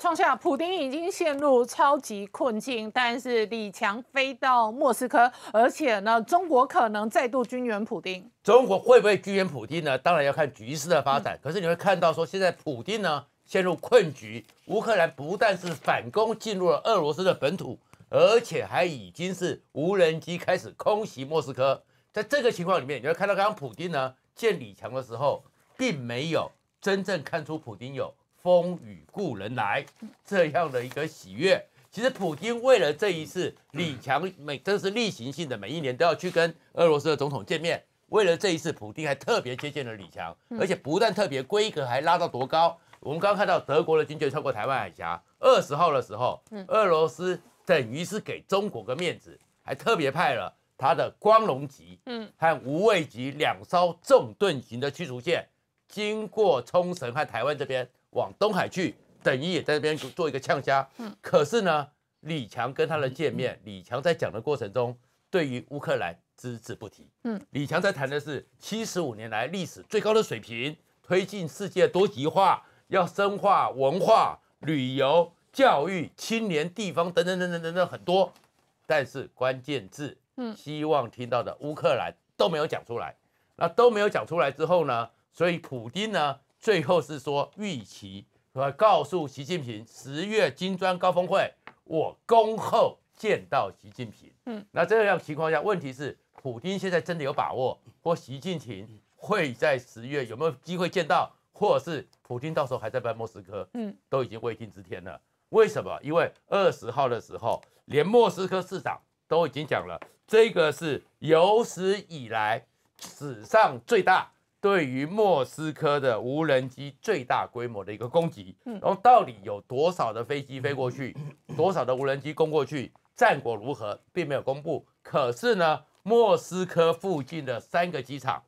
创下，普丁已经陷入超级困境，但是李强飞到莫斯科，而且呢，中国可能再度军援普丁。中国会不会军援普丁呢？当然要看局势的发展。可是你会看到说，现在普丁呢陷入困局，乌克兰不但是反攻进入了俄罗斯的本土，而且还已经是无人机开始空袭莫斯科。在这个情况里面，你会看到刚刚普丁呢见李强的时候，并没有真正看出普丁有。风雨故人来，这样的一个喜悦。其实，普京为了这一次，李强每这是例行性的，每一年都要去跟俄罗斯的总统见面。为了这一次，普京还特别接见了李强，而且不但特别规格，还拉到多高。我们刚刚看到德国的军舰超过台湾海峡，二十号的时候，俄罗斯等于是给中国个面子，还特别派了他的光荣级、嗯和无畏级两艘重盾型的驱逐舰，经过冲绳和台湾这边。往东海去，等于也在那边做一个呛虾。嗯，可是呢，李强跟他的见面，李强在讲的过程中，对于乌克兰只字不提。嗯，李强在谈的是七十五年来历史最高的水平，推进世界多极化，要深化文化旅游、教育、青年、地方等等等等等等很多，但是关键字，嗯，希望听到的乌克兰都没有讲出来。那都没有讲出来之后呢，所以普京呢？最后是说，预期和告诉习近平，十月金砖高峰会，我恭候见到习近平。嗯，那这样情况下，问题是，普京现在真的有把握，或习近平会在十月有没有机会见到，或是普京到时候还在办莫斯科？嗯，都已经未定之天了。为什么？因为二十号的时候，连莫斯科市长都已经讲了，这个是有史以来史上最大。对于莫斯科的无人机最大规模的一个攻击，然后到底有多少的飞机飞过去，多少的无人机攻过去，战果如何，并没有公布。可是呢，莫斯科附近的三个机场，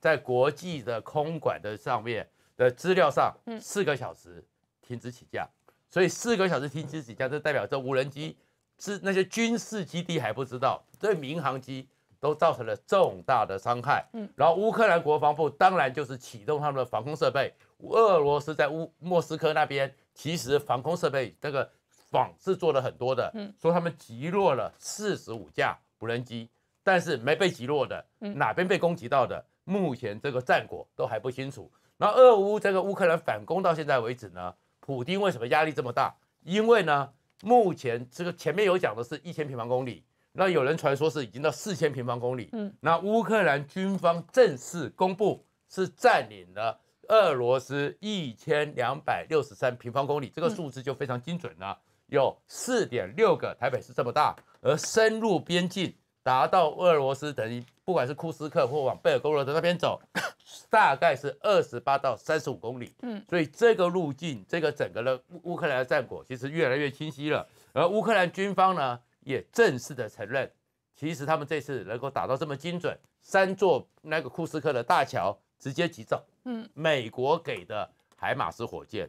在国际的空管的上面的资料上，四个小时停止起降。所以四个小时停止起降，就代表这无人机是那些军事基地还不知道，对民航机。都造成了重大的伤害，嗯，然后乌克兰国防部当然就是启动他们的防空设备。俄罗斯在乌莫斯科那边其实防空设备这个仿是做了很多的，嗯，说他们击落了四十五架无人机，但是没被击落的，哪边被攻击到的，目前这个战果都还不清楚。那俄乌这个乌克兰反攻到现在为止呢，普京为什么压力这么大？因为呢，目前这个前面有讲的是一千平方公里。那有人传说是已经到四千平方公里，嗯，那乌克兰军方正式公布是占领了俄罗斯一千两百六十三平方公里，这个数字就非常精准了，有四点六个台北市这么大。而深入边境达到俄罗斯，等于不管是库斯克或往贝尔格罗德那边走，大概是二十八到三十五公里，嗯，所以这个路径，这个整个的乌克兰的战果其实越来越清晰了。而乌克兰军方呢？也正式的承认，其实他们这次能够打到这么精准，三座那个库斯克的大桥直接击中。嗯，美国给的海马斯火箭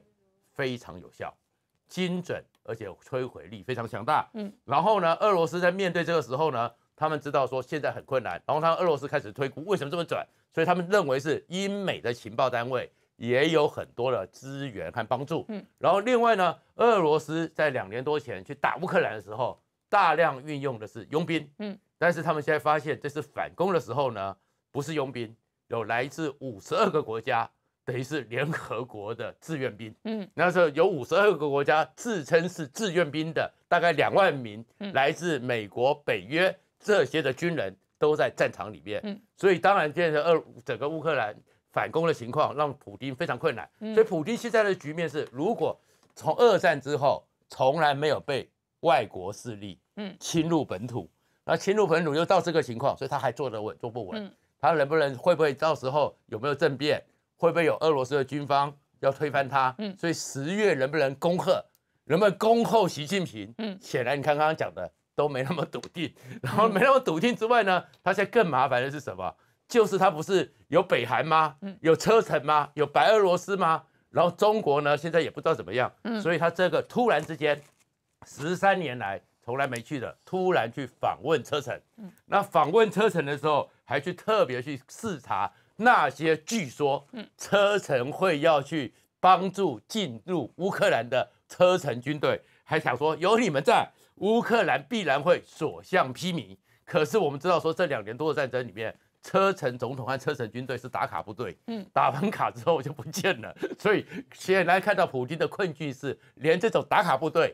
非常有效，精准而且摧毁力非常强大。嗯，然后呢，俄罗斯在面对这个时候呢，他们知道说现在很困难，然后他俄罗斯开始推估为什么这么转，所以他们认为是英美的情报单位也有很多的资源和帮助。嗯，然后另外呢，俄罗斯在两年多前去打乌克兰的时候。大量运用的是佣兵，嗯，但是他们现在发现，这是反攻的时候呢，不是佣兵，有来自五十二个国家，等于是联合国的志愿兵，嗯，那时候有五十二个国家自称是志愿兵的，大概两万名来自美国、北约这些的军人都在战场里面，嗯，所以当然现在俄整个乌克兰反攻的情况让普京非常困难，所以普京现在的局面是，如果从二战之后从来没有被外国势力。侵入本土，那侵入本土又到这个情况，所以他还坐得稳坐不稳，他能不能会不会到时候有没有政变，会不会有俄罗斯的军方要推翻他？嗯，所以十月能不能恭贺，能不能恭候习近平？嗯，显然你刚刚讲的都没那么笃定，然后没那么笃定之外呢，他现在更麻烦的是什么？就是他不是有北韩吗？有车臣吗？有白俄罗斯吗？然后中国呢，现在也不知道怎么样。嗯，所以他这个突然之间，十三年来。从来没去的，突然去访问车臣。嗯，那访问车臣的时候，还去特别去视察那些据说，嗯，车臣会要去帮助进入乌克兰的车臣军队，还想说有你们在，乌克兰必然会所向披靡。可是我们知道说，这两年多的战争里面，车臣总统和车臣军队是打卡部队。嗯，打完卡之后就不见了。所以显然看到普京的困局是，连这种打卡部队。